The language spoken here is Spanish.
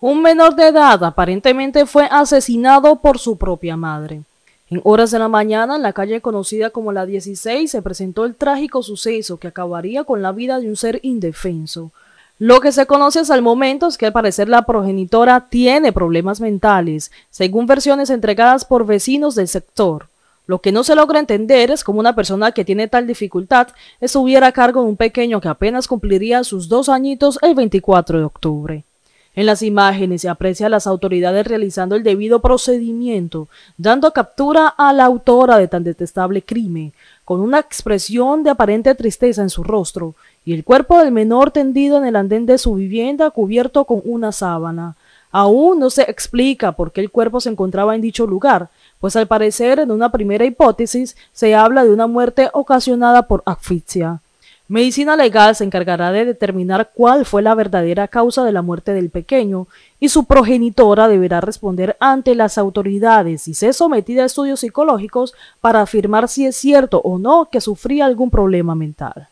Un menor de edad aparentemente fue asesinado por su propia madre. En horas de la mañana, en la calle conocida como la 16, se presentó el trágico suceso que acabaría con la vida de un ser indefenso. Lo que se conoce hasta el momento es que al parecer la progenitora tiene problemas mentales, según versiones entregadas por vecinos del sector. Lo que no se logra entender es cómo una persona que tiene tal dificultad estuviera a cargo de un pequeño que apenas cumpliría sus dos añitos el 24 de octubre. En las imágenes se aprecia a las autoridades realizando el debido procedimiento, dando captura a la autora de tan detestable crimen, con una expresión de aparente tristeza en su rostro, y el cuerpo del menor tendido en el andén de su vivienda cubierto con una sábana. Aún no se explica por qué el cuerpo se encontraba en dicho lugar, pues al parecer en una primera hipótesis se habla de una muerte ocasionada por asfixia. Medicina Legal se encargará de determinar cuál fue la verdadera causa de la muerte del pequeño y su progenitora deberá responder ante las autoridades y ser sometida a estudios psicológicos para afirmar si es cierto o no que sufría algún problema mental.